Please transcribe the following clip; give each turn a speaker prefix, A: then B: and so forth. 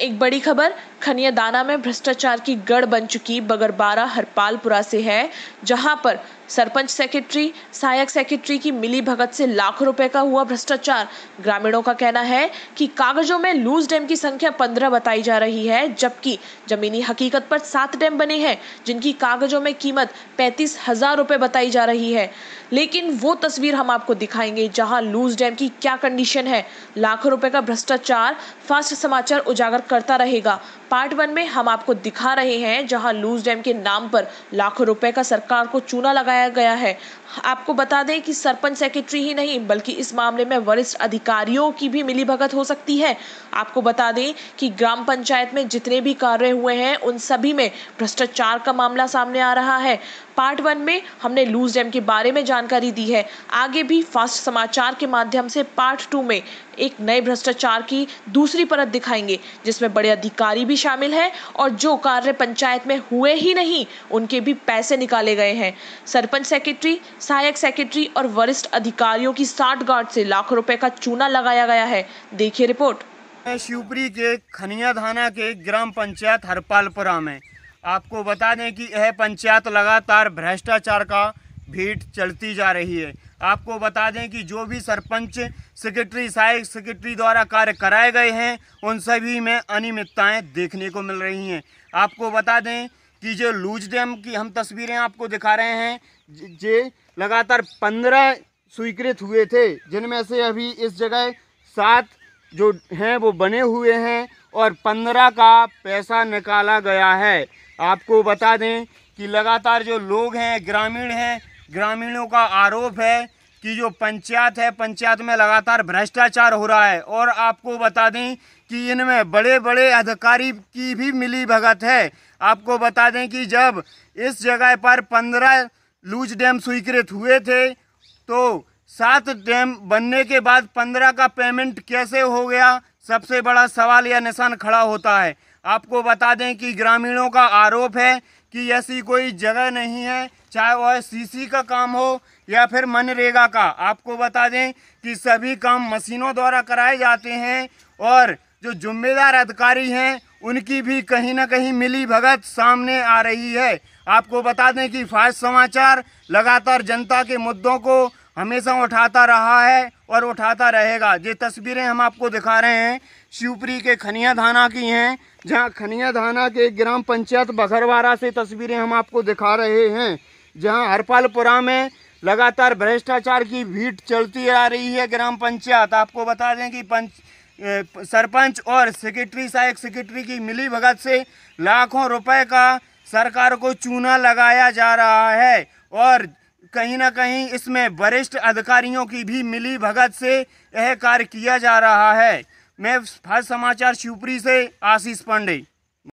A: एक बड़ी खबर खनियादाना में भ्रष्टाचार की गढ़ बन चुकी बगरबारा हरपालपुरा से है जहां पर सरपंच सेक्रेटरी सहायक सेक्रेटरी की मिली भगत से लाखों रुपए का हुआ भ्रष्टाचार ग्रामीणों का कहना है कि कागजों में लूज डैम की संख्या पंद्रह बताई जा रही है जबकि जमीनी हकीकत पर सात डैम बने हैं जिनकी कागजों में कीमत पैंतीस हजार रुपये बताई जा रही है लेकिन वो तस्वीर हम आपको दिखाएंगे जहां लूज डैम की क्या कंडीशन है लाखों रुपए का भ्रष्टाचार फास्ट समाचार उजागर करता रहेगा पार्ट वन में हम आपको दिखा रहे हैं जहां लूज डैम के नाम पर लाखों रुपए का सरकार को चूना लगाया गया है आपको बता दें कि सरपंच सेक्रेटरी ही नहीं बल्कि इस मामले में वरिष्ठ अधिकारियों की भी मिलीभगत हो सकती है आपको बता दें कि ग्राम पंचायत में जितने भी कार्य हुए हैं उन सभी में भ्रष्टाचार का मामला सामने आ रहा है पार्ट वन में हमने लूज डैम के बारे में जानकारी दी है आगे भी फास्ट समाचार के माध्यम से पार्ट टू में एक नए भ्रष्टाचार की दूसरी परत दिखाएंगे जिसमें बड़े अधिकारी भी शामिल हैं और जो कार्य पंचायत में हुए ही नहीं उनके भी पैसे निकाले गए हैं सरपंच सेक्रेटरी सहायक सेक्रेटरी और वरिष्ठ अधिकारियों की साठ गार्ड से लाखों रुपए का चूना लगाया गया है देखिए रिपोर्ट
B: शिवपुरी के खनिया थाना के ग्राम पंचायत हरपालपुरा में आपको बता दें कि यह पंचायत लगातार भ्रष्टाचार का भीड़ चलती जा रही है आपको बता दें कि जो भी सरपंच सेक्रेटरी सहायक सेक्रेटरी द्वारा कार्य कराए गए हैं उन सभी में अनियमितताएँ देखने को मिल रही हैं आपको बता दें कि जो लूज डैम की हम तस्वीरें आपको दिखा रहे हैं जे लगातार पंद्रह स्वीकृत हुए थे जिनमें से अभी इस जगह सात जो हैं वो बने हुए हैं और पंद्रह का पैसा निकाला गया है आपको बता दें कि लगातार जो लोग हैं ग्रामीण हैं ग्रामीणों का आरोप है कि जो पंचायत है पंचायत में लगातार भ्रष्टाचार हो रहा है और आपको बता दें कि इनमें बड़े बड़े अधिकारी की भी मिली भगत है आपको बता दें कि जब इस जगह पर पंद्रह लूज डैम स्वीकृत हुए थे तो सात डैम बनने के बाद पंद्रह का पेमेंट कैसे हो गया सबसे बड़ा सवाल या निशान खड़ा होता है आपको बता दें कि ग्रामीणों का आरोप है कि ऐसी कोई जगह नहीं है चाहे वह सीसी का काम हो या फिर मनरेगा का आपको बता दें कि सभी काम मशीनों द्वारा कराए जाते हैं और जो जुम्मेदार अधिकारी हैं उनकी भी कहीं ना कहीं मिली भगत सामने आ रही है आपको बता दें कि फास्ट समाचार लगातार जनता के मुद्दों को हमेशा उठाता रहा है और उठाता रहेगा ये तस्वीरें हम आपको दिखा रहे हैं शिवपुरी के खनिया थाना की हैं जहां खनिया थाना के ग्राम पंचायत बघरवारा से तस्वीरें हम आपको दिखा रहे हैं जहां हरपालपुरा में लगातार भ्रष्टाचार की भीड़ चलती आ रही है ग्राम पंचायत आपको बता दें कि पंच सरपंच और सेक्रेटरी सहायक सेक्रेटरी की मिली भगत से लाखों रुपये का सरकार को चूना लगाया जा रहा है और कहीं ना कहीं इसमें वरिष्ठ अधिकारियों की भी मिली भगत से यह कार्य किया जा रहा है मैं फर्स्ट समाचार शिवपुरी से आशीष पांडे